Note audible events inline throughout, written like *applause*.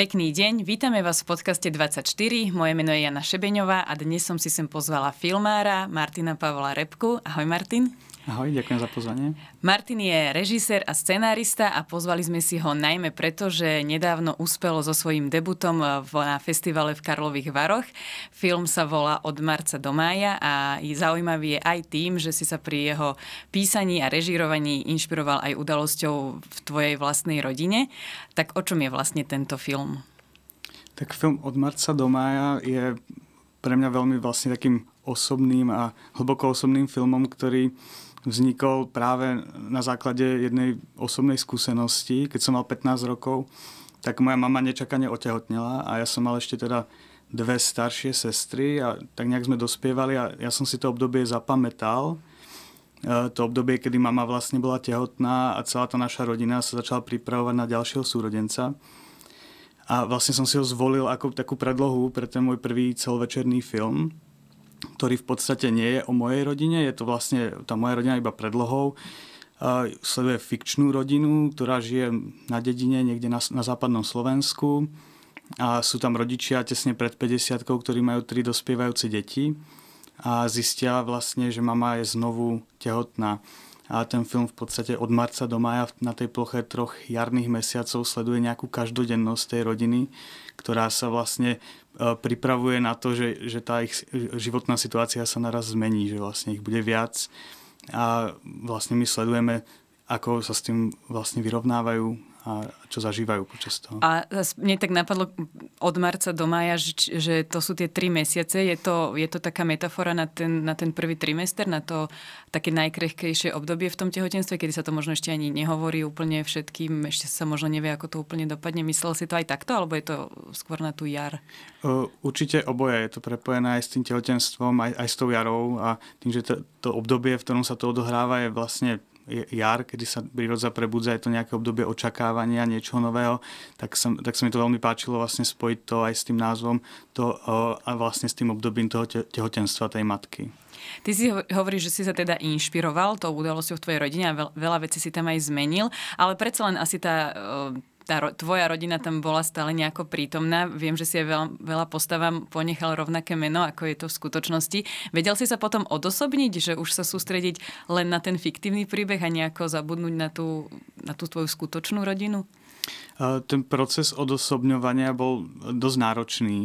Pekný deň, vítame vás v podcaste 24. Moje meno je Jana Šebeňová a dnes som si sem pozvala filmára Martina Pavla Repku. Ahoj Martin. Ahoj, ďakujem za pozvanie. Martin je režisér a scenárista a pozvali sme si ho najmä preto, že nedávno uspelo so svojím debutom na festivale v Karlových Varoch. Film sa volá Od marca do mája a zaujímavý je aj tým, že si sa pri jeho písaní a režírovaní inšpiroval aj udalosťou v tvojej vlastnej rodine. Tak o čom je vlastne tento film? Tak film Od marca do mája je pre mňa veľmi vlastne takým osobným a hlboko osobným filmom, ktorý uh, vznikol práve na základe jednej osobnej skúsenosti. Keď som mal 15 rokov, tak moja mama nečakane otehotnila a ja som mal ešte teda dve staršie sestry a tak nejak sme dospievali a ja som si to obdobie zapamätal. E, to obdobie, kedy mama vlastne bola tehotná a celá tá naša rodina sa začala pripravovať na ďalšieho súrodenca. A vlastne som si ho zvolil ako takú predlohu pre ten môj prvý celovečerný film ktorý v podstate nie je o mojej rodine, je to vlastne tá moja rodina iba predlohou. Uh, sleduje fikčnú rodinu, ktorá žije na dedine niekde na, na západnom Slovensku a sú tam rodičia tesne pred 50 ktorí majú tri dospievajúce deti a zistia vlastne, že mama je znovu tehotná a ten film v podstate od marca do maja na tej ploche troch jarných mesiacov sleduje nejakú každodennosť tej rodiny, ktorá sa vlastne e, pripravuje na to, že, že tá ich životná situácia sa naraz zmení, že vlastne ich bude viac a vlastne my sledujeme, ako sa s tým vlastne vyrovnávajú a čo zažívajú počas toho. A mne tak napadlo od marca do maja, že, že to sú tie tri mesiace. Je to, je to taká metafora na ten, na ten prvý trimester, na to také najkrehkejšie obdobie v tom tehotenstve, kedy sa to možno ešte ani nehovorí úplne všetkým, ešte sa možno nevie, ako to úplne dopadne. Myslel si to aj takto, alebo je to skôr na tú jar? Určite oboje. Je to prepojené aj s tým tehotenstvom, aj, aj s tou jarou a tým, že to, to obdobie, v ktorom sa to odohráva, je vlastne jar, kedy sa prírodza prebudza, je to nejaké obdobie očakávania niečoho nového, tak sa, tak sa mi to veľmi páčilo vlastne spojiť to aj s tým názvom to, a vlastne s tým obdobím toho tehotenstva tej matky. Ty si hovoríš, že si sa teda inšpiroval tou udalosťou v tvojej rodine a veľa vecí si tam aj zmenil, ale predsa len asi tá tá ro- tvoja rodina tam bola stále nejako prítomná. Viem, že si aj veľa, veľa postavám ponechal rovnaké meno, ako je to v skutočnosti. Vedel si sa potom odosobniť, že už sa sústrediť len na ten fiktívny príbeh a nejako zabudnúť na tú, na tú tvoju skutočnú rodinu? Ten proces odosobňovania bol dosť náročný.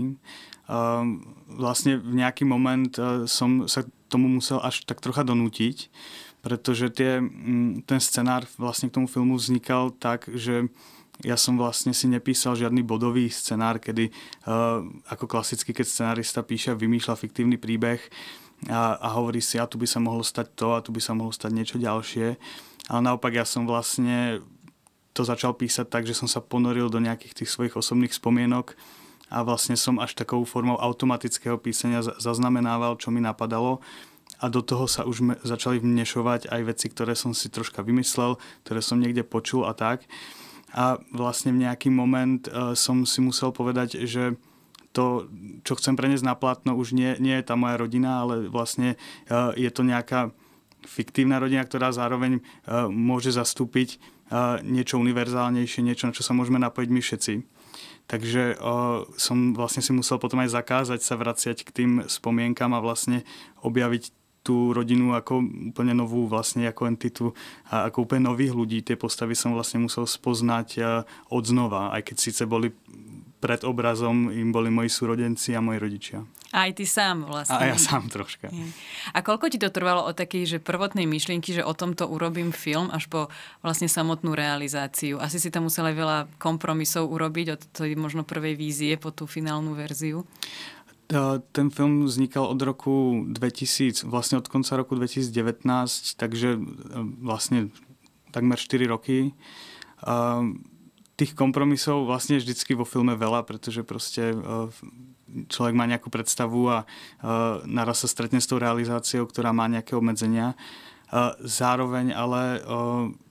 Vlastne v nejaký moment e, som sa tomu musel až tak trocha donútiť, pretože tie, ten scenár vlastne k tomu filmu vznikal tak, že ja som vlastne si nepísal žiadny bodový scenár, kedy eh, ako klasicky, keď scenárista píše vymýšľa fiktívny príbeh a, a hovorí si, a tu by sa mohlo stať to, a tu by sa mohlo stať niečo ďalšie. Ale naopak ja som vlastne to začal písať tak, že som sa ponoril do nejakých tých svojich osobných spomienok a vlastne som až takou formou automatického písania zaznamenával, čo mi napadalo a do toho sa už začali vnešovať aj veci, ktoré som si troška vymyslel, ktoré som niekde počul a tak a vlastne v nejaký moment e, som si musel povedať, že to, čo chcem preniesť na platno, už nie, nie je tá moja rodina, ale vlastne e, je to nejaká fiktívna rodina, ktorá zároveň e, môže zastúpiť niečo univerzálnejšie, niečo, na čo sa môžeme napojiť my všetci. Takže uh, som vlastne si musel potom aj zakázať sa vraciať k tým spomienkam a vlastne objaviť tú rodinu ako úplne novú vlastne ako entitu a ako úplne nových ľudí. Tie postavy som vlastne musel spoznať e, od znova, aj keď síce boli pred obrazom, im boli moji súrodenci a moji rodičia. A aj ty sám vlastne. A ja sám troška. Je. A koľko ti to trvalo od takej že prvotnej myšlienky, že o tomto urobím film, až po vlastne samotnú realizáciu? Asi si tam musela veľa kompromisov urobiť od tej možno prvej vízie po tú finálnu verziu? Ten film vznikal od roku 2000, vlastne od konca roku 2019, takže e, vlastne takmer 4 roky. Tých kompromisov vlastne vždycky vo filme veľa, pretože proste e, človek má nejakú predstavu a e, naraz sa stretne s tou realizáciou, ktorá má nejaké obmedzenia. Zároveň ale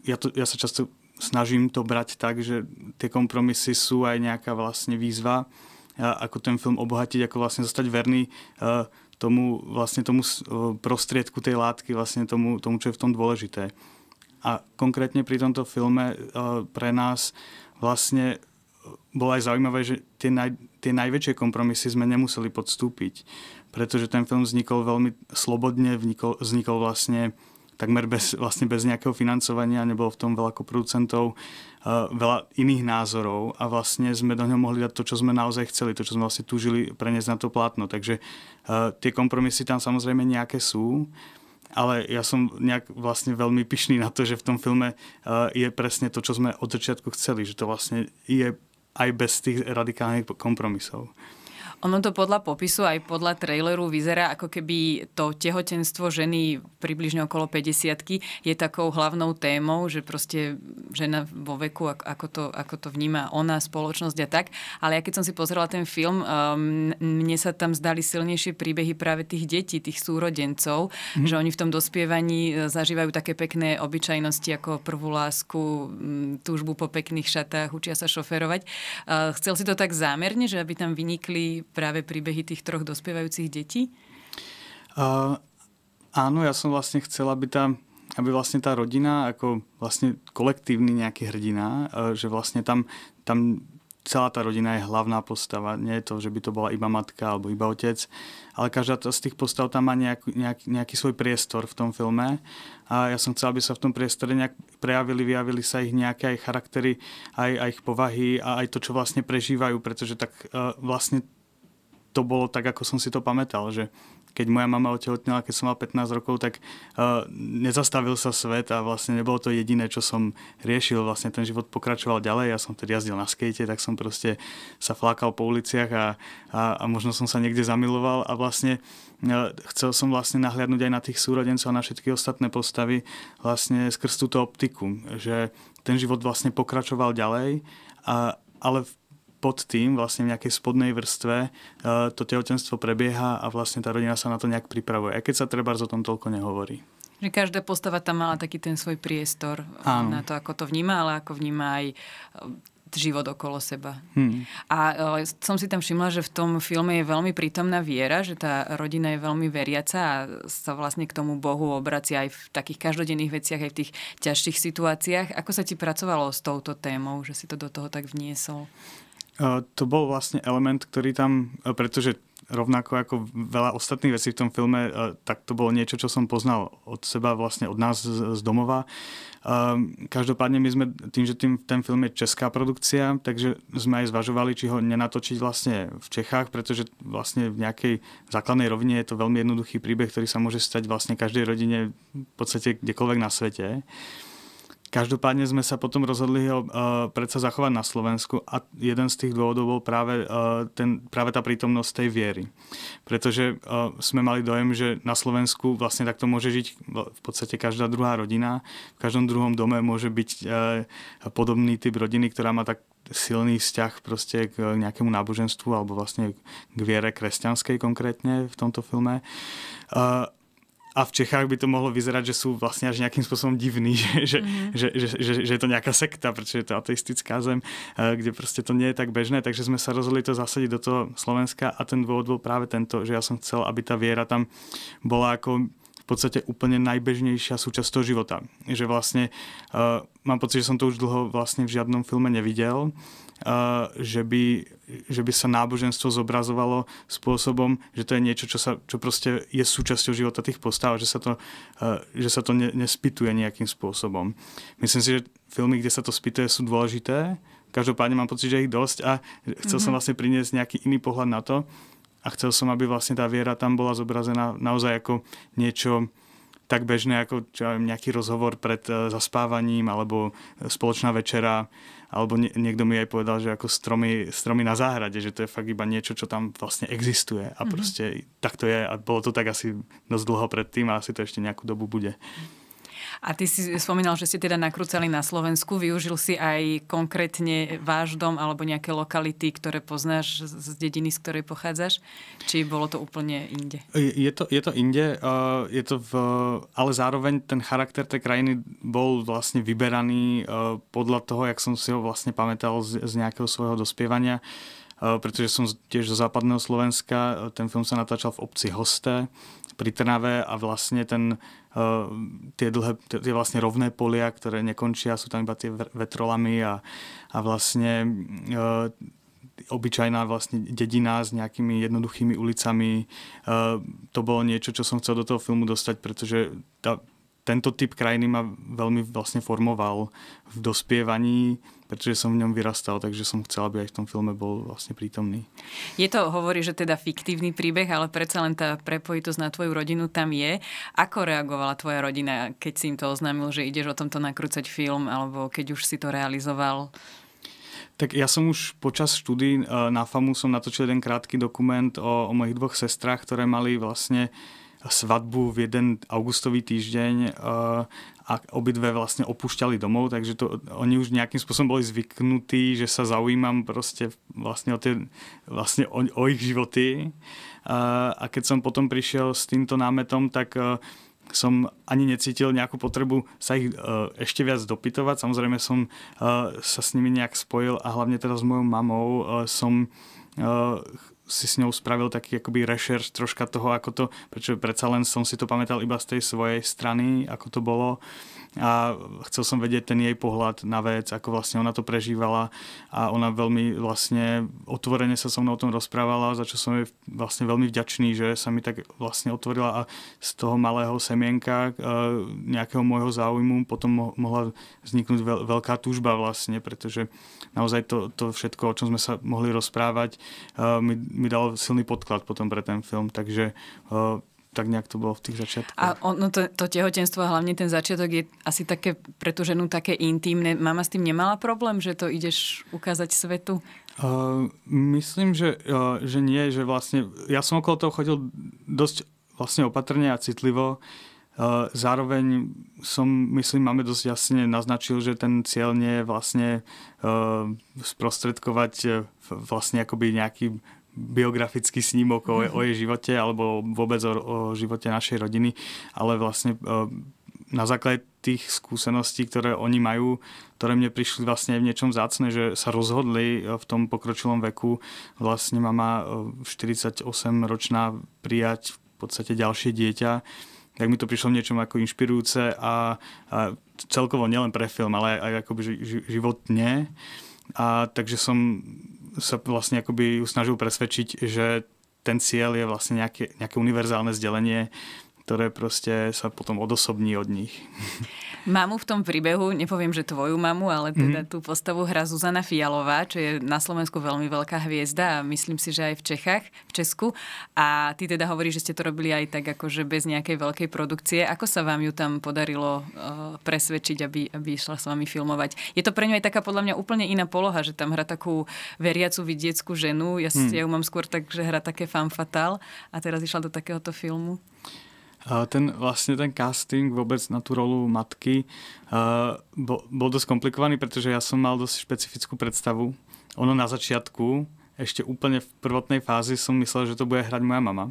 ja, to, ja sa často snažím to brať tak, že tie kompromisy sú aj nejaká vlastne výzva ako ten film obohatiť, ako vlastne zostať verný e, tomu, vlastne tomu e, prostriedku tej látky, vlastne tomu, tomu, čo je v tom dôležité. A konkrétne pri tomto filme e, pre nás vlastne bolo aj zaujímavé, že tie, naj, tie najväčšie kompromisy sme nemuseli podstúpiť, pretože ten film vznikol veľmi slobodne, vznikol, vznikol vlastne uh, takmer bez, vlastne bez nejakého financovania, nebolo v tom veľa producentov, eh, veľa iných názorov a vlastne sme do ňoho mohli dať to, čo sme naozaj chceli, to, čo sme vlastne túžili preniesť na to plátno. Takže eh, tie kompromisy tam samozrejme nejaké sú, ale ja som nejak vlastne veľmi pyšný na to, že v tom filme eh, je presne to, čo sme od začiatku chceli, že to vlastne je aj bez tých radikálnych kompromisov. Ono to podľa popisu aj podľa traileru vyzerá, ako keby to tehotenstvo ženy približne okolo 50 je takou hlavnou témou, že proste žena vo veku, ako to, ako to vníma ona, spoločnosť a tak. Ale ja keď som si pozrela ten film, um, mne sa tam zdali silnejšie príbehy práve tých detí, tých súrodencov, mm. že oni v tom dospievaní e, zažívajú také pekné obyčajnosti ako prvú lásku, túžbu po pekných šatách, učia sa šoferovať. Uh, chcel si to tak zámerne, že aby tam vynikli práve príbehy tých troch dospievajúcich detí? Uh, áno, ja som vlastne chcela, aby tá aby vlastne tá rodina ako vlastne kolektívny nejaký hrdina, uh, že vlastne tam, tam celá tá rodina je hlavná postava. Nie je to, že by to bola iba matka alebo iba otec, ale každá z tých postav tam má nejaký, nejaký, nejaký svoj priestor v tom filme a ja som chcel, aby sa v tom priestore nejak prejavili, vyjavili sa ich nejaké aj charaktery, aj, aj ich povahy a aj to, čo vlastne prežívajú, pretože tak uh, vlastne to bolo tak, ako som si to pamätal, že keď moja mama otehotnila, keď som mal 15 rokov, tak uh, nezastavil sa svet a vlastne nebolo to jediné, čo som riešil. Vlastne ten život pokračoval ďalej. Ja som tedy jazdil na skejte, tak som proste sa flákal po uliciach a, a, a možno som sa niekde zamiloval a vlastne uh, chcel som vlastne nahliadnúť aj na tých súrodencov a na všetky ostatné postavy vlastne skrz túto optiku, že ten život vlastne pokračoval ďalej a, ale v pod tým, vlastne v nejakej spodnej vrstve, eh, to tehotenstvo prebieha a vlastne tá rodina sa na to nejak pripravuje. Aj keď sa treba o tom toľko nehovorí. Že každá postava tam mala taký ten svoj priestor eh, Áno. na to, ako to vníma, ale ako vníma aj eh, život okolo seba. Hmm. A som si tam všimla, že v tom filme je veľmi prítomná viera, že tá rodina je veľmi veriaca a sa vlastne k tomu Bohu obracia aj v takých každodenných veciach, aj v tých ťažších situáciách. Ako sa ti pracovalo s touto témou, že si to do toho tak vniesol? To bol vlastne element, ktorý tam, pretože rovnako ako veľa ostatných vecí v tom filme, tak to bolo niečo, čo som poznal od seba, vlastne od nás z domova. Každopádne my sme, tým, že tým, ten film je česká produkcia, takže sme aj zvažovali, či ho nenatočiť vlastne v Čechách, pretože vlastne v nejakej základnej rovine je to veľmi jednoduchý príbeh, ktorý sa môže stať vlastne každej rodine v podstate kdekoľvek na svete. Každopádne sme sa potom rozhodli ho uh, predsa zachovať na Slovensku a jeden z tých dôvodov bol práve, uh, ten, práve tá prítomnosť tej viery. Pretože uh, sme mali dojem, že na Slovensku vlastne takto môže žiť v podstate každá druhá rodina. V každom druhom dome môže byť uh, podobný typ rodiny, ktorá má tak silný vzťah proste k nejakému náboženstvu alebo vlastne k viere kresťanskej konkrétne v tomto filme. Uh, a v Čechách by to mohlo vyzerať, že sú vlastně až nějakým způsobem divný, *laughs* že, mm-hmm. že, že, že, že je to nějaká sekta, protože je to ateistická zem, eh, kde prostě to nie je tak bežné, takže jsme se rozhodli to zasadiť do toho Slovenska a ten důvod byl právě tento, že já jsem chcel, aby ta viera tam bola ako v podstate úplne najbežnejšia súčasť toho života. Že vlastne uh, mám pocit, že som to už dlho vlastne v žiadnom filme nevidel. Uh, Eh, že by, že by sa náboženstvo zobrazovalo spôsobom, že to je niečo, čo, sa, čo proste je súčasťou života tých postav, že sa to, eh, že sa to ne, nespituje nejakým spôsobom. Myslím si, že filmy, kde sa to spituje, sú dôležité. Každopádne mám pocit, že ich dosť a chcel mm-hmm. som mhm. vlastne priniesť nejaký iný pohľad na to a chcel som, aby vlastne tá viera tam bola zobrazená naozaj ako niečo, tak bežné ako čo viem, nejaký rozhovor pred eh, zaspávaním alebo eh, spoločná večera. Alebo niekto mi aj povedal, že ako stromy, stromy na záhrade, že to je fakt iba niečo, čo tam vlastne existuje. A mhm. proste mm-hmm. tak to je. A bolo to tak asi dosť dlho predtým a asi to ešte nejakú dobu bude. Mm-hmm. A ty si spomínal, že ste teda nakrúcali na Slovensku. Využil si aj konkrétne váš dom alebo nejaké lokality, ktoré poznáš z dediny, z ktorej pochádzaš? Či bolo to úplne inde? Je to, je to inde, je to v, ale zároveň ten charakter tej krajiny bol vlastne vyberaný podľa toho, jak som si ho vlastne pamätal z, z nejakého svojho dospievania pretože som tiež zo západného Slovenska. Ten film sa natáčal v obci Hosté, pri Trnave a vlastne ten, uh, tie, dlhé, tie vlastne rovné polia, ktoré nekončia, sú tam iba tie vetrolamy a, a vlastne uh, obyčajná vlastne dedina s nejakými jednoduchými ulicami. Uh, to bolo niečo, čo som chcel do toho filmu dostať, pretože tá tento typ krajiny ma veľmi vlastne formoval v dospievaní, pretože som v ňom vyrastal, takže som chcel, aby aj v tom filme bol vlastne prítomný. Je to, hovorí, že teda fiktívny príbeh, ale predsa len tá prepojitosť na tvoju rodinu tam je. Ako reagovala tvoja rodina, keď si im to oznámil, že ideš o tomto nakrúcať film, alebo keď už si to realizoval? Tak ja som už počas štúdí eh, na FAMu som natočil jeden krátky dokument o, o mojich dvoch sestrách, ktoré mali vlastne uh, svadbu v jeden augustový týždeň eh, a obidve vlastne opúšťali domov, takže to, oni už nejakým spôsobom boli zvyknutí, že sa zaujímam proste vlastne o, tie, vlastne o, o ich životy. Eh, a keď som potom prišiel s týmto námetom, tak eh, som ani necítil nejakú potrebu sa ich ešte viac dopytovať. Samozrejme som sa s nimi nejak spojil a hlavne teda s mojou mamou som si s ňou spravil taký akoby rešerš troška toho, ako to, prečo predsa len som si to pamätal iba z tej svojej strany, ako to bolo. Uh, a chcel som vedieť ten jej pohľad na vec, ako vlastne ona to prežívala a ona veľmi vlastne otvorene sa so mnou o tom rozprávala, za čo som jej vlastne veľmi vďačný, že sa mi tak vlastne otvorila a z toho malého semienka e, nejakého môjho záujmu potom mohla vzniknúť veľká túžba vlastne, pretože naozaj to, to všetko, o čom sme sa mohli rozprávať, e, mi, mi dalo silný podklad potom pre ten film, takže e, tak nejak to bolo v tých začiatkoch. A ono, to, to tehotenstvo a hlavne ten začiatok je asi také pre tú ženu také intimné. Mama s tým nemala problém, že to ideš ukázať svetu? Uh, myslím, že, uh, že nie, že vlastne ja som okolo toho chodil dosť vlastne opatrne a citlivo. Uh, zároveň som, myslím, máme dosť jasne naznačil, že ten cieľ nie je vlastne uh, sprostredkovať vlastne akoby nejaký biografický snímok o, o jej živote alebo vôbec o, o živote našej rodiny, ale vlastne e, na základe tých skúseností, ktoré oni majú, ktoré mne prišli vlastne v niečom zácne, že sa rozhodli e, v tom pokročilom veku vlastne mama 48-ročná e, prijať v podstate ďalšie dieťa, tak mi to prišlo v niečom ako inšpirujúce a, a celkovo nielen pre film, ale aj, aj akoby životne. A takže som sa vlastne akoby snažil presvedčiť, že ten cieľ je vlastne nejaké, nejaké univerzálne zdelenie ktoré proste sa potom odosobní od nich. Mamu v tom príbehu, nepoviem, že tvoju mamu, ale teda mm. tú postavu hra Zuzana Fialová, čo je na Slovensku veľmi veľká hviezda a myslím si, že aj v Čechách, v Česku. A ty teda hovoríš, že ste to robili aj tak akože bez nejakej veľkej produkcie. Ako sa vám ju tam podarilo uh, presvedčiť, aby, aby išla s vami filmovať? Je to pre ňu aj taká podľa mňa úplne iná poloha, že tam hra takú veriacu vidieckú ženu. Ja, mm. ja ju mám skôr tak, že hra také fan fatal a teraz išla do takéhoto filmu. Eh, ten, vlastne ten casting vôbec na tú rolu matky uh, bol dosť komplikovaný, pretože ja som mal dosť špecifickú predstavu. Ono na začiatku, ešte úplne v prvotnej fázi som myslel, že to bude hrať moja mama.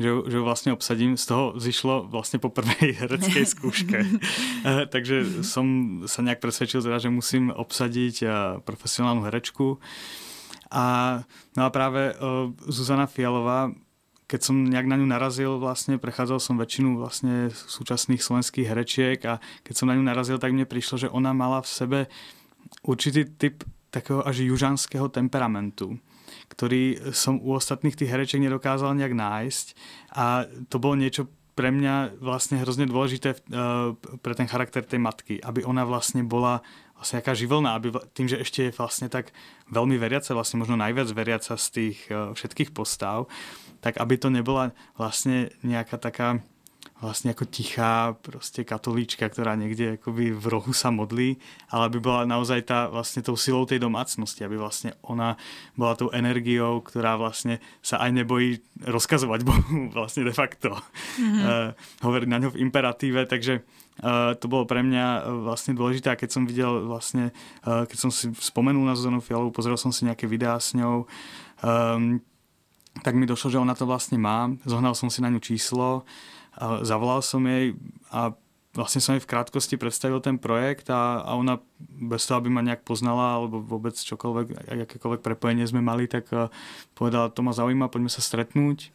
Že, že ju vlastne obsadím. Z toho zišlo vlastne po prvej *laughs* hereckej skúške. Eh, takže som sa nejak presvedčil, teda, že musím obsadiť profesionálnu herečku. A, no a práve uh, Zuzana Fialová keď som nejak na ňu narazil, vlastne prechádzal som väčšinu vlastne súčasných slovenských herečiek a keď som na ňu narazil, tak mne prišlo, že ona mala v sebe určitý typ takého až južanského temperamentu ktorý som u ostatných tých hereček nedokázal nejak nájsť a to bolo niečo pre mňa vlastne hrozne dôležité eh, pre ten charakter tej matky, aby ona vlastne bola vlastne jaká živelná, aby tým, že ešte je vlastne tak veľmi veriaca, vlastne možno najviac veriaca z tých eh, všetkých postav, tak aby to nebola vlastne nejaká taká vlastne ako tichá proste katolíčka, ktorá niekde akoby v rohu sa modlí, ale aby bola naozaj tá vlastne tou silou tej domácnosti, aby vlastne ona bola tou energiou, ktorá vlastne sa aj nebojí rozkazovať *laughs* Bohu vlastne de facto. Mm-hmm. Uh, hovorí na ňo v imperatíve, takže uh, to bolo pre mňa eh, vlastne dôležité a keď som videl vlastne, uh, keď som si spomenul na Zuzanu Fialovú, pozrel som si nejaké videá s ňou, um, tak mi došlo, že ona to vlastne má. Zohnal som si na ňu číslo, zavolal som jej a vlastne som jej v krátkosti predstavil ten projekt a, a ona bez toho, aby ma nejak poznala alebo vôbec čokoľvek, akékoľvek prepojenie sme mali, tak e, povedala, to ma zaujíma, poďme sa stretnúť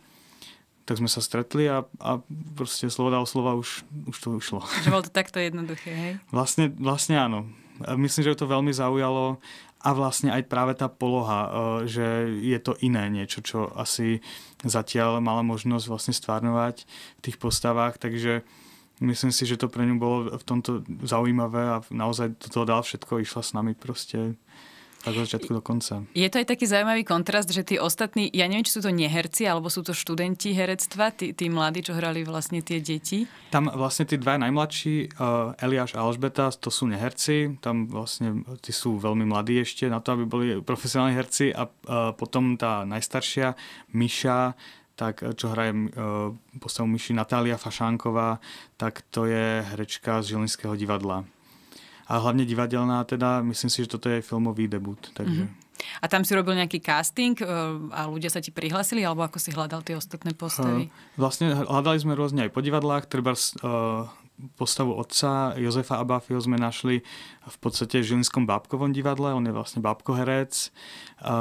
tak sme sa stretli a, a proste slovo dal slova už, už to ušlo. Že bolo to takto jednoduché, hej? Vlastne, vlastne áno. Myslím, že ju to veľmi zaujalo a vlastne aj práve tá poloha, e, že je to iné niečo, čo asi zatiaľ mala možnosť vlastne stvárnovať v tých postavách, takže myslím si, že to pre ňu bolo v tomto zaujímavé a naozaj do toho dal všetko, išla s nami proste od začiatku do konca. Je to aj taký zaujímavý kontrast, že tí ostatní, ja neviem, či sú to neherci, alebo sú to študenti herectva, tí, tí mladí, čo hrali vlastne tie deti. Tam vlastne tí dva najmladší, uh, Eliáš a Alžbeta, to sú neherci, tam vlastne tí sú veľmi mladí ešte na to, aby boli profesionálni herci a uh, potom tá najstaršia, Miša, tak eh, čo hraje uh, postavu myši Natália Fašánková, tak to je herečka z Žilinského divadla a hlavne divadelná teda, myslím si, že toto je aj filmový debut. Takže. Mm-hmm. A tam si robil nejaký casting e, a ľudia sa ti prihlasili, alebo ako si hľadal tie ostatné e, postavy? vlastne hľadali sme rôzne aj po divadlách, treba e, postavu otca Jozefa Abafio sme našli v podstate v Žilinskom bábkovom divadle, on je vlastne bábkoherec. a,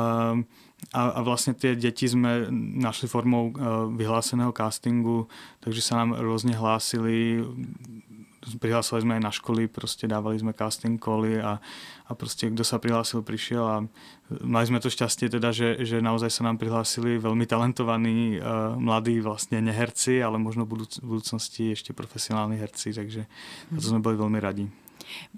a vlastne tie deti sme našli formou vyhláseného castingu, takže sa nám rôzne hlásili prihlásili sme aj na školy, proste dávali sme casting koly a, a proste kto sa prihlásil, prišiel a e, mali sme to šťastie teda, že, že naozaj sa nám prihlásili veľmi talentovaní uh, mladí vlastne neherci, ale možno v budúcnosti ešte profesionálni herci, takže mm. to sme boli veľmi radi.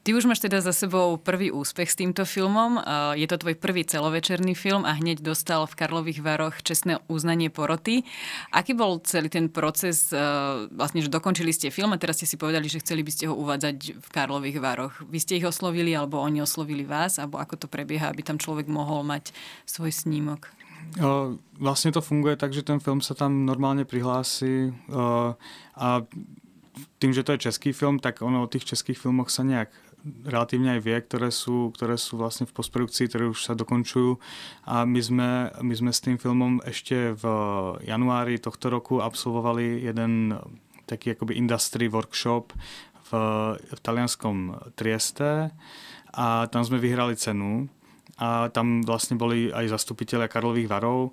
Ty už máš teda za sebou prvý úspech s týmto filmom. Eh, je to tvoj prvý celovečerný film a hneď dostal v Karlových Varoch čestné uznanie poroty. Aký bol celý ten proces, eh, vlastne, že dokončili ste film a teraz ste si povedali, že chceli by ste ho uvádzať v Karlových Varoch. Vy ste ich oslovili, alebo oni oslovili vás, alebo ako to prebieha, aby tam človek mohol mať svoj snímok? Eh, vlastne to funguje tak, že ten film sa tam normálne prihlási a tým, že to je český film, tak ono o tých českých filmoch sa nejak relatívne aj vie, ktoré sú, ktoré sú vlastne v postprodukcii, ktoré už sa dokončujú. A my sme, my sme s tým filmom ešte v januári tohto roku absolvovali jeden taký akoby industry workshop v, v talianskom Trieste a tam sme vyhrali cenu a tam vlastne boli aj zastupiteľia Karlových varov, e,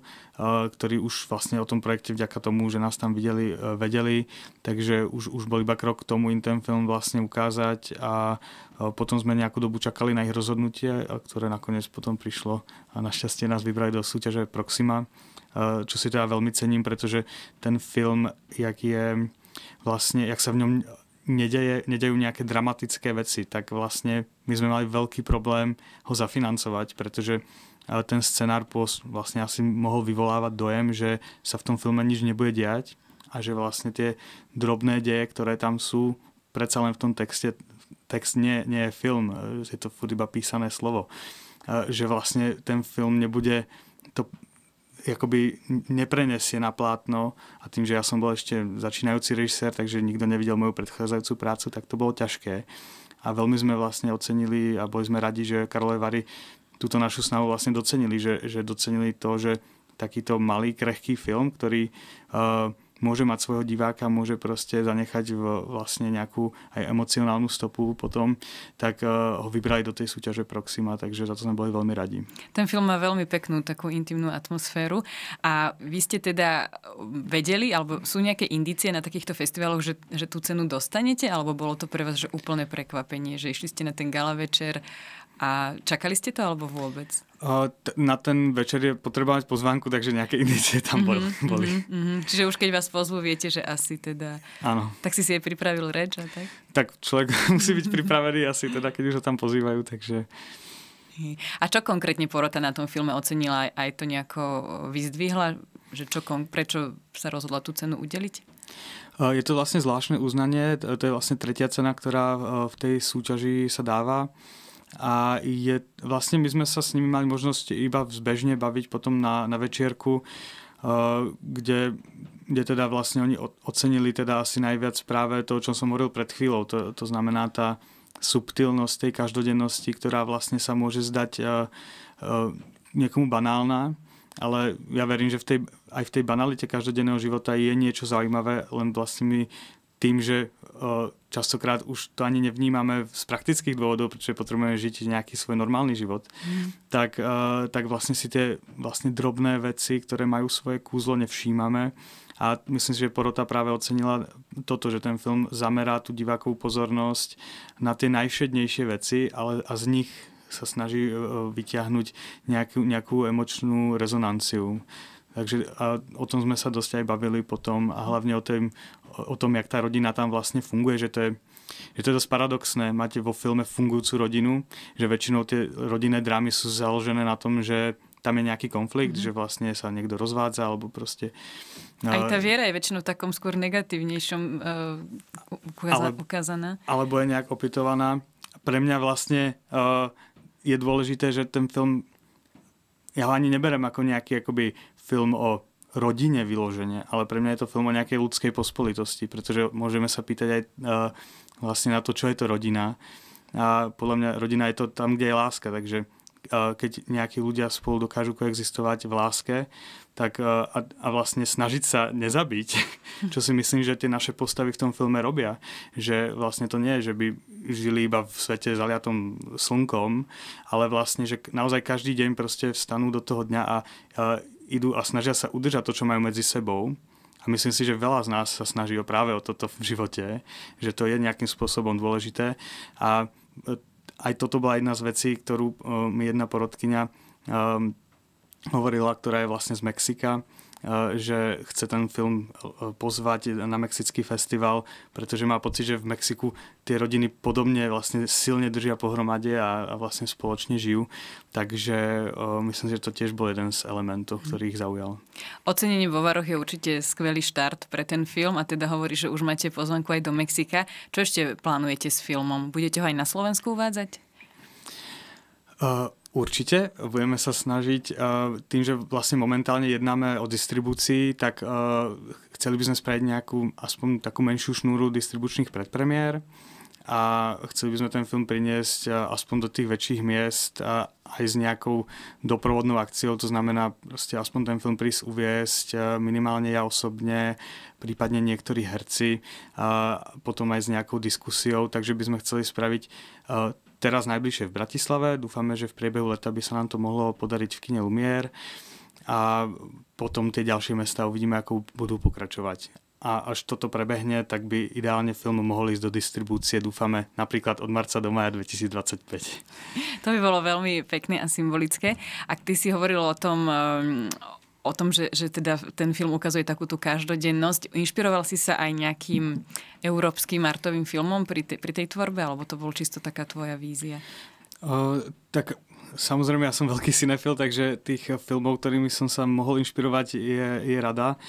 ktorí už vlastne o tom projekte vďaka tomu, že nás tam videli, e, vedeli, takže už, už bol iba krok k tomu im ten film vlastne ukázať a e, potom sme nejakú dobu čakali na ich rozhodnutie, ktoré nakoniec potom prišlo a našťastie nás vybrali do súťaže Proxima, čo si teda veľmi cením, pretože ten film, jak je vlastne, jak sa v ňom nedeje, nedejú nejaké dramatické veci, tak vlastne my sme mali veľký problém ho zafinancovať, pretože ten scenár vlastne asi mohol vyvolávať dojem, že sa v tom filme nič nebude diať a že vlastne tie drobné deje, ktoré tam sú, predsa len v tom texte, text nie, nie je film, je to furt iba písané slovo. Že vlastne ten film nebude to jakoby neprenesie na plátno a tým, že ja som bol ešte začínajúci režisér, takže nikto nevidel moju predchádzajúcu prácu, tak to bolo ťažké. A veľmi sme vlastne ocenili a boli sme radi, že Karlové Vary túto našu snahu vlastne docenili, že, že docenili to, že takýto malý, krehký film, ktorý uh, môže mať svojho diváka, môže proste zanechať v, vlastne nejakú aj emocionálnu stopu potom, tak uh, ho vybrali do tej súťaže Proxima, takže za to sme boli veľmi radi. Ten film má veľmi peknú takú intimnú atmosféru a vy ste teda vedeli, alebo sú nejaké indície na takýchto festivaloch, že, že tú cenu dostanete, alebo bolo to pre vás že úplne prekvapenie, že išli ste na ten gala večer a čakali ste to alebo vôbec? Uh, t- na ten večer je potreba mať pozvánku, takže nejaké indície tam mhm, mhm, boli. mm-hmm, boli. Mm-hmm, čiže už keď vás pozvu, viete, že asi teda... Áno. Tak si si aj pripravil reč a tak? Tak človek *laughs* musí byť pripravený asi teda, keď už ho tam pozývajú, takže... A čo konkrétne porota na tom filme ocenila? Aj to nejako vyzdvihla? Že čo, prečo sa rozhodla tú cenu udeliť? Je to vlastne zvláštne uznanie, to je vlastne tretia cena, ktorá v tej súťaži sa dáva a je, vlastne my sme sa s nimi mali možnosť iba vzbežne baviť potom na, na večierku, uh, kde, kde teda vlastne oni ocenili teda asi najviac práve to, čom som hovoril pred chvíľou. To, to znamená tá subtilnosť tej každodennosti, ktorá vlastne sa môže zdať uh, uh, niekomu banálna, ale ja verím, že v tej, aj v tej banalite každodenného života je niečo zaujímavé, len vlastne my tým, že e, častokrát už to ani nevnímame z praktických dôvodov, pretože potrebujeme žiť nejaký svoj normálny život, mm. tak, e, tak vlastne si tie vlastne drobné veci, ktoré majú svoje kúzlo, nevšímame. A myslím si, že porota práve ocenila toto, že ten film zamerá tú divákovú pozornosť na tie najšednejšie veci, ale a z nich sa snaží e, vyťahnuť nejakú, nejakú emočnú rezonanciu. Takže a o tom sme sa dosť aj bavili potom a hlavne o, tém, o tom, jak tá rodina tam vlastne funguje, že to je že to je dosť paradoxné. Máte vo filme fungujúcu rodinu, že väčšinou tie rodinné drámy sú založené na tom, že tam je nejaký konflikt, mm-hmm. že vlastne sa niekto rozvádza, alebo proste... Aj tá viera je väčšinou v takom skôr negatívnejšom uh, e, ukáza, ale, ukázaná. Alebo je nejak opytovaná. Pre mňa vlastne uh, je dôležité, že ten film ja ho ani neberem ako nejaký akoby film o rodine vyložene, ale pre mňa je to film o nejakej ľudskej pospolitosti, pretože môžeme sa pýtať aj eh, vlastne na to, čo je to rodina. A podľa mňa rodina je to tam, kde je láska, takže eh, keď nejakí ľudia spolu dokážu koexistovať v láske, tak eh, a, a vlastne snažiť sa nezabiť, *laughs* čo si myslím, že tie naše postavy v tom filme robia. Že vlastne to nie je, že by žili iba v svete zaliatom slnkom, ale vlastne, že naozaj každý deň proste vstanú do toho dňa a, a idú a snažia sa udržať to, čo majú medzi sebou. A myslím si, že veľa z nás sa snaží práve o toto v živote, že to je nejakým spôsobom dôležité. A e, aj toto bola jedna z vecí, ktorú e, mi jedna porodkynia e, hovorila, ktorá je vlastne z Mexika Eh, že chce ten film eh, pozvať na Mexický festival, pretože má pocit, že v Mexiku tie rodiny podobne vlastne silne držia pohromade a, a vlastne spoločne žijú. Takže eh, myslím, že to tiež bol jeden z elementov, mhm. ktorý ich zaujal. Ocenenie vo Varoch je určite skvelý štart pre ten film a teda hovorí, že už máte pozvanku aj do Mexika. Čo ešte plánujete s filmom? Budete ho aj na Slovensku uvádzať? Uh, Určite, budeme sa snažiť, eh, tým, že vlastne momentálne jednáme o distribúcii, tak eh, chceli by sme spraviť nejakú, aspoň takú menšiu šnúru distribučných predpremiér a chceli by sme ten film priniesť eh, aspoň do tých väčších miest a aj s nejakou doprovodnou akciou, to znamená proste aspoň ten film prísť uviesť, minimálne ja osobne, prípadne niektorí herci, a potom aj s nejakou diskusiou, takže by sme chceli spraviť teraz najbližšie v Bratislave. Dúfame, že v priebehu leta by sa nám to mohlo podariť v kine Lumier a potom tie ďalšie mesta uvidíme, ako budú pokračovať. A až toto prebehne, tak by ideálne film mohol ísť do distribúcie, dúfame, napríklad od marca do maja 2025. To by bolo veľmi pekné a symbolické. Ak ty si hovoril o tom, o tom, že, že teda ten film ukazuje takúto každodennosť. Inšpiroval si sa aj nejakým európskym artovým filmom pri, te, pri tej tvorbe, alebo to bol čisto taká tvoja vízia? Uh, tak samozrejme, ja som veľký cinefil, takže tých filmov, ktorými som sa mohol inšpirovať, je, je rada.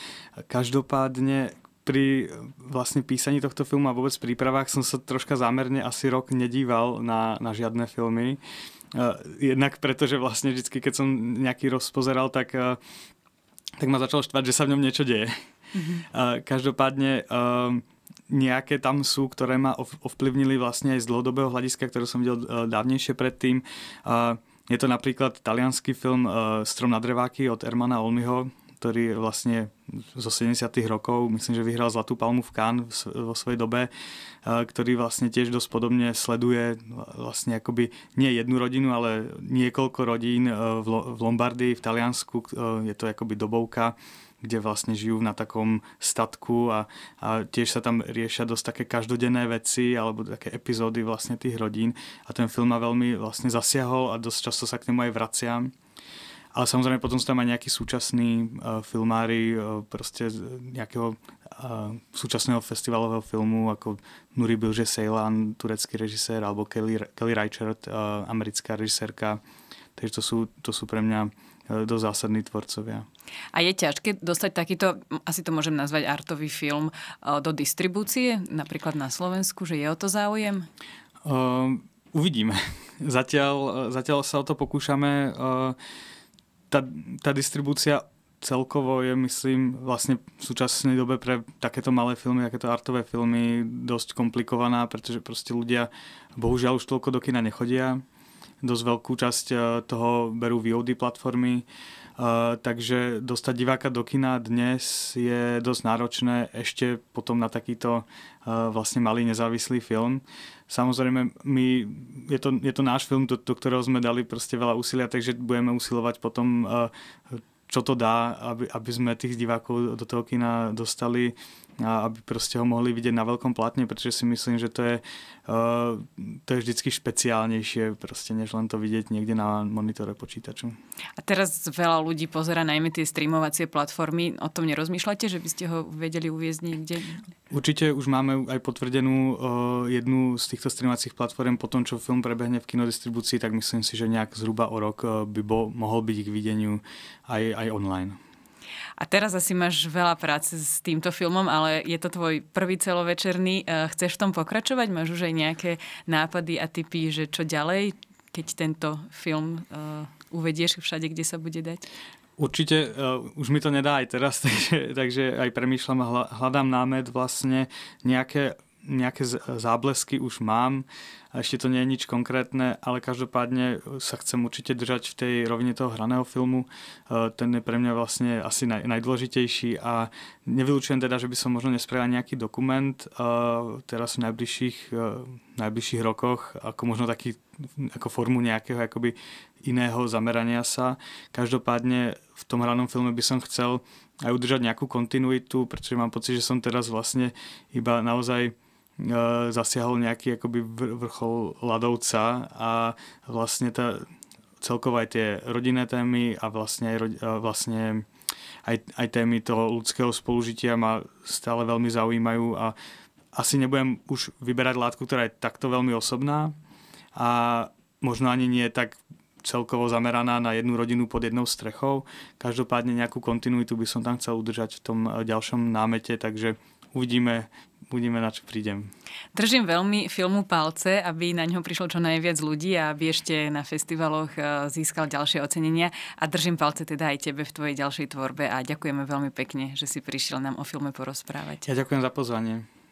Každopádne, pri vlastne písaní tohto filmu a vôbec prípravách som sa troška zámerne asi rok nedíval na, na žiadne filmy. Jednak preto, že vlastne vždy, keď som nejaký rozpozeral, tak tak ma začalo štvať, že sa v ňom niečo deje. Mm-hmm. Uh, každopádne ehm, nejaké tam sú, ktoré ma ovplyvnili vlastne aj z dlhodobého hľadiska, ktoré som videl uh, dávnejšie predtým. Uh, je to napríklad talianský film uh, Strom na dreváky od Ermana Olmiho, ktorý vlastne zo 70. rokov, myslím, že vyhral Zlatú palmu v Cannes vo svojej dobe, eh, ktorý vlastne tiež dosť podobne sleduje vlastne akoby nie jednu rodinu, ale niekoľko rodín eh, v Lombardii, v Taliansku, eh, je to akoby dobovka, kde vlastne žijú na takom statku a, a tiež sa tam riešia dosť také každodenné veci alebo také epizódy vlastne tých rodín a ten film ma veľmi vlastne zasiahol a dosť často sa k nemu aj vraciam. Ale samozrejme potom sú tam aj nejakí súčasní uh, filmári uh, proste nejakého uh, súčasného festivalového filmu ako Nuri Bilge Seylan, turecký režisér, alebo Kelly, Kelly Reichert, uh, americká režisérka. Takže to sú, to sú pre mňa do zásadní tvorcovia. A je ťažké dostať takýto, asi to môžem nazvať artový film, do distribúcie, napríklad na Slovensku, že je o to záujem? Uh, uvidíme. *laughs* Zatiaľ, zatiaľ sa o to pokúšame. Uh, tá, tá distribúcia celkovo je, myslím, vlastne v súčasnej dobe pre takéto malé filmy, takéto artové filmy dosť komplikovaná, pretože proste ľudia bohužiaľ už toľko do kina nechodia dosť veľkú časť e, toho berú VOD platformy, e, takže dostať diváka do kina dnes je dosť náročné ešte potom na takýto e, vlastne malý nezávislý film. Samozrejme, my, je, to, je to náš film, do, do ktorého sme dali proste veľa úsilia, takže budeme usilovať potom čo to dá, aby, aby sme tých divákov do toho kina dostali a aby proste ho mohli vidieť na veľkom platne, pretože si myslím, že to je, eh, to je vždycky špeciálnejšie, proste, než len to vidieť niekde na monitore počítaču. A teraz veľa ľudí pozera najmä tie streamovacie platformy. O tom nerozmýšľate, že by ste ho vedeli uviezť niekde? Určite už máme aj potvrdenú eh, jednu z týchto streamovacích platform. Po tom, čo film prebehne v kinodistribúcii, tak myslím si, že nejak zhruba o rok eh, by bol, mohol byť k videniu aj, aj online. A teraz asi máš veľa práce s týmto filmom, ale je to tvoj prvý celovečerný. E, chceš v tom pokračovať? Máš už aj nejaké nápady a typy, že čo ďalej, keď tento film e, uvedieš všade, kde sa bude dať? Určite, uh, už mi to nedá aj teraz, *laughs* takže, takže aj premýšľam a hľadám námed vlastne nejaké nejaké záblesky už mám, a ešte to nie je nič konkrétne, ale každopádne sa chcem určite držať v tej rovine toho hraného filmu. E, ten je pre mňa vlastne asi naj, najdôležitejší a nevylučujem teda, že by som možno nespravil nejaký dokument e, teraz v najbližších, e, najbližších rokoch, ako možno taký ako formu nejakého akoby iného zamerania sa. Každopádne v tom hranom filme by som chcel aj udržať nejakú kontinuitu, pretože mám pocit, že som teraz vlastne iba naozaj E, zasiahol nejaký akoby vrchol ľadovca a vlastne tá, celkovo aj tie rodinné témy a vlastne aj, vlastne aj, aj témy toho ľudského spolužitia ma stále veľmi zaujímajú a asi nebudem už vyberať látku, ktorá je takto veľmi osobná a možno ani nie tak celkovo zameraná na jednu rodinu pod jednou strechou. Každopádne nejakú kontinuitu by som tam chcel udržať v tom e, ďalšom námete, takže uvidíme, uvidíme, na čo prídem. Držím veľmi filmu palce, aby na ňo prišlo čo najviac ľudí a aby ešte na festivaloch e, získal ďalšie ocenenia. A držím palce teda aj tebe v tvojej ďalšej tvorbe a ďakujeme veľmi pekne, že si prišiel nám o filme porozprávať. Ja ďakujem za pozvanie.